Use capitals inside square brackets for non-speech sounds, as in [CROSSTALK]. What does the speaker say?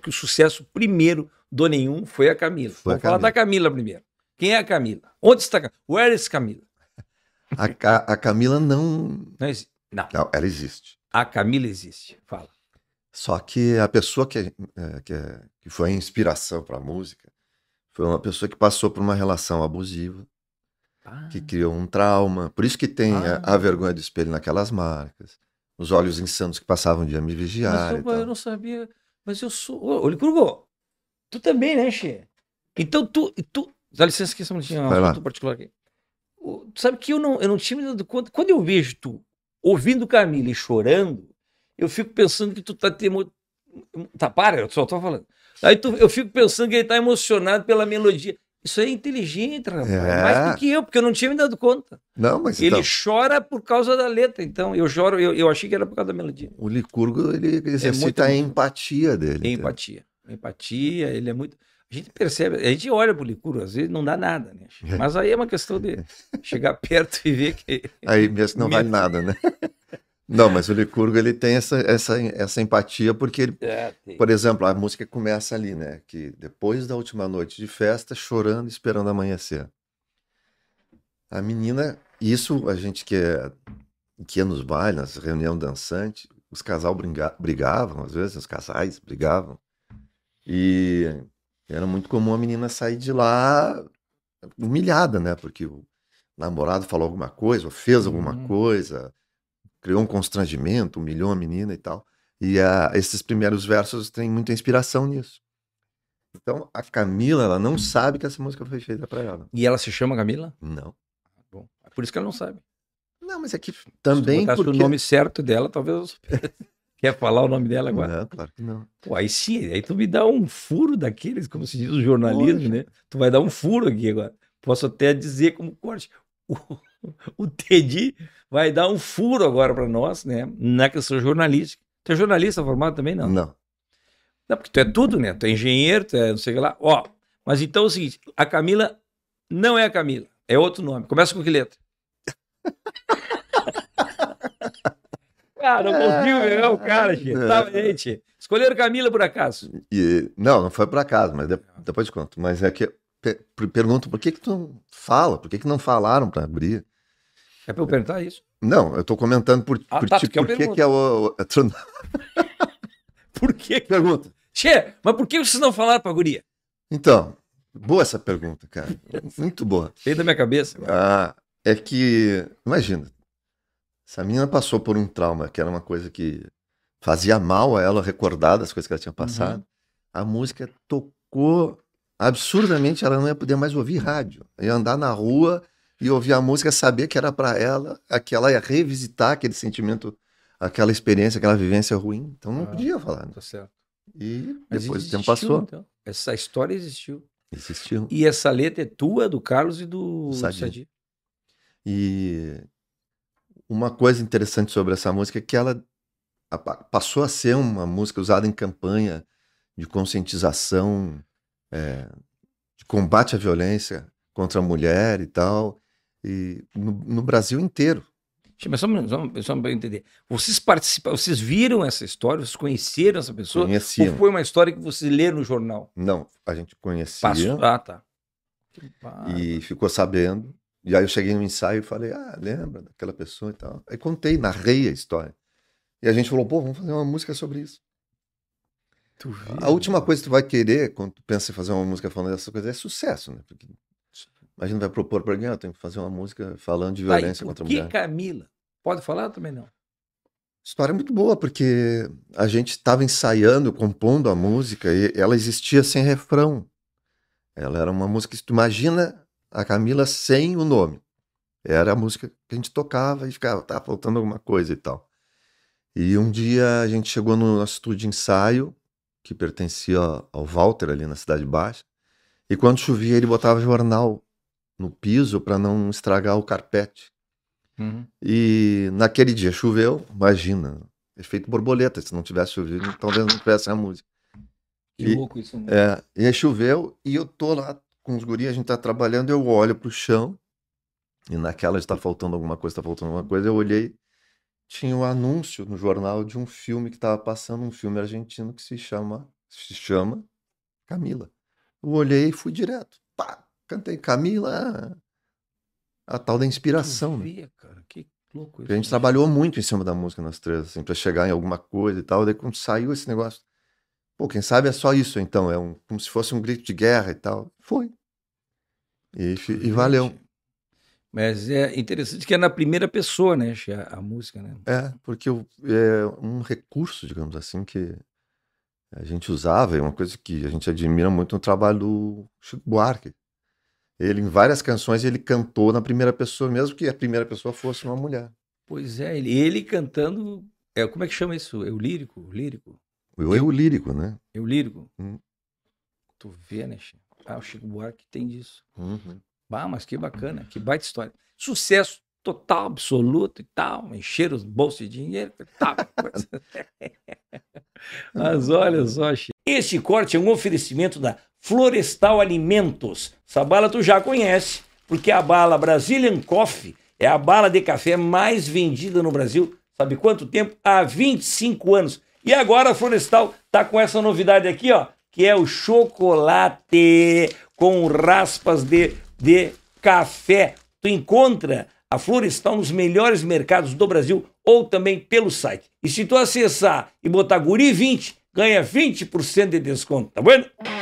que o sucesso primeiro do nenhum foi a Camila. Foi Vamos Camila. falar da Camila primeiro. Quem é a Camila? Onde está a Camila? Where is Camila? A, a Camila não... Não, exi... não. não, ela existe. A Camila existe, fala. Só que a pessoa que, é, que, é, que foi a inspiração para a música foi uma pessoa que passou por uma relação abusiva, ah. que criou um trauma. Por isso que tem ah. a, a, vergonha do espelho naquelas marcas, os olhos insanos que passavam o dia me vigiar. Mas, eu, eu não sabia. Mas eu sou. Ô, Licurgo, tu também, né, Xê? Então tu. tu... Dá licença que estamos tinha um assunto particular aqui. Tu sabe que eu não, eu não tinha me dado conta. Quando eu vejo tu ouvindo Camila e chorando, eu fico pensando que tu tá te emo... Tá, para, eu só tô falando. Aí tu, eu fico pensando que ele tá emocionado pela melodia. Isso é inteligente, rapaz. É. Mais do que eu, porque eu não tinha me dado conta. Não, mas Ele então... chora por causa da letra. Então, eu choro, eu, eu achei que era por causa da melodia. O Licurgo, ele exercita é muito... a empatia dele. Empatia. Então. Empatia, ele é muito... A gente percebe, a gente olha pro Licurgo, às vezes não dá nada, né? É. Mas aí é uma questão de [LAUGHS] chegar perto e ver que... Aí mesmo não vale nada, né? [LAUGHS] Não, mas o Licurgo ele tem essa, essa, essa empatia porque ele, é, por exemplo, a música começa ali, né? Que depois da última noite de festa, chorando, esperando amanhecer. A menina, isso a gente que é, que é nos bailes, nas reunião dançante, os casal briga, brigavam, às vezes os casais brigavam. E era muito comum a menina sair de lá humilhada, né? Porque o namorado falou alguma coisa, ou fez alguma uhum. coisa, criou um constrangimento, humilhou a menina e tal. E uh, esses primeiros versos têm muita inspiração nisso. Então, a Camila, ela não sabe que essa música foi feita para ela. E ela se chama Camila? Não. Ah, bom, é por isso que ela não sabe. Não, mas é que também se porque... o nome certo dela, talvez [LAUGHS] Quer falar o nome dela agora? Não, claro que não. Pô, aí sim, aí tu me dá um furo daqueles, como se diz o jornalismo, Poxa. né? Tu vai dar um furo aqui agora. Posso até dizer como corte o Tedi vai dar um furo agora para nós, né? Na questão jornalística. Tu é jornalista formado também, não? Não. Não, porque tu é tudo, né? Tu é engenheiro, tu é não sei o que lá. Ó, mas então é o seguinte, a Camila não é a Camila, é outro nome. Começa com que letra? [LAUGHS] cara, não consigo ver o cara, gente. É. Tá, Escolheram Camila por acaso? E, não, não foi por acaso, mas depois de conto. Mas é que pergunto, por que que tu fala? Por que que não falaram para abrir? É para eu perguntar isso? Não, eu estou comentando por, ah, por tá, ti, por que, que é o... [LAUGHS] por que? Pergunta. Che, mas por que vocês não falaram para a guria? Então, boa essa pergunta, cara. Muito boa. Veio da minha cabeça. Ah, é que, imagina, essa menina passou por um trauma, que era uma coisa que fazia mal a ela recordar das coisas que ela tinha uhum. passado. Uhum. A música tocou absurdamente, ela não ia poder mais ouvir rádio. Ia andar na rua e ouvir a música, saber que era para ela, aquela ia revisitar aquele sentimento, aquela experiência, aquela vivência ruim. Então não ah, podia falar. Né? Tá certo. E depois o tempo passou. Então. Essa história existiu. Existiu. E essa letra é tua, do Carlos e do, do Sadi. E uma coisa interessante sobre essa música é que ela passou a ser uma música usada em campanha de conscientização, é, de combate à violência contra a mulher e tal e no, no Brasil inteiro. Mas só, só, só para entender. Vocês participaram, vocês viram essa história, vocês conheceram essa pessoa? Conheciam. Ou foi uma história que vocês leram no jornal? Não, a gente conhecia. Passou ah, tá. E ficou sabendo. E aí eu cheguei no ensaio e falei, ah, lembra daquela pessoa e tal. Aí contei, narrei a história. E a gente falou, pô, vamos fazer uma música sobre isso. a última coisa que tu vai querer quando tu pensa em fazer uma música falando dessa coisa é sucesso, né? Porque a gente vai propor para alguém, ó, tem que fazer uma música falando de violência tá, contra a mulher. que Camila? Pode falar também não? História é muito boa, porque a gente estava ensaiando, compondo a música e ela existia sem refrão. Ela era uma música, tu imagina a Camila sem o nome. Era a música que a gente tocava e ficava, tá faltando alguma coisa e tal. E um dia a gente chegou no nosso estúdio de ensaio, que pertencia ao Walter ali na Cidade Baixa, e quando chovia ele botava jornal no piso para não estragar o carpete. Uhum. E naquele dia choveu, imagina, efeito borboleta. Se não tivesse chovido, então talvez não tivesse a música. Que e, louco isso, né? É, e aí choveu e eu tô lá com os guris, a gente tá trabalhando, eu olho pro chão e naquela está faltando alguma coisa, está faltando alguma coisa. Eu olhei, tinha um anúncio no jornal de um filme que estava passando, um filme argentino que se chama se chama Camila. Eu olhei e fui direto. Pá, cantei Camila, a tal da inspiração. Que via, né? cara, que louco Porque isso. A gente né? trabalhou muito em cima da música nós três, assim, pra chegar em alguma coisa e tal. Daí quando saiu esse negócio, pô, quem sabe é só isso então, é um, como se fosse um grito de guerra e tal. Foi. E, e valeu. Mas é interessante que é na primeira pessoa, né, a, a música, né? É, porque é um recurso, digamos assim, que a gente usava, é uma coisa que a gente admira muito no trabalho do Chico Buarque, ele, em várias canções, ele cantou na primeira pessoa, mesmo que a primeira pessoa fosse uma mulher. Pois é, ele, ele cantando. É, como é que chama isso? o lírico? Lírico? Eu, eu lírico, né? Eu lírico. Hum. Tu vê, né, Chico? Ah, o Chico Buarque tem disso. Uhum. Bah, mas que bacana, que baita história. Sucesso total, absoluto e tal. Encher os bolsos de dinheiro e tal. [LAUGHS] mas olha só, Chico. esse corte é um oferecimento da Florestal Alimentos. Essa bala tu já conhece, porque é a bala Brazilian Coffee é a bala de café mais vendida no Brasil, sabe quanto tempo? Há 25 anos. E agora a Florestal tá com essa novidade aqui, ó, que é o chocolate com raspas de, de café. Tu encontra a Florestal nos melhores mercados do Brasil ou também pelo site. E se tu acessar e botar guri 20, ganha 20% de desconto, tá bom?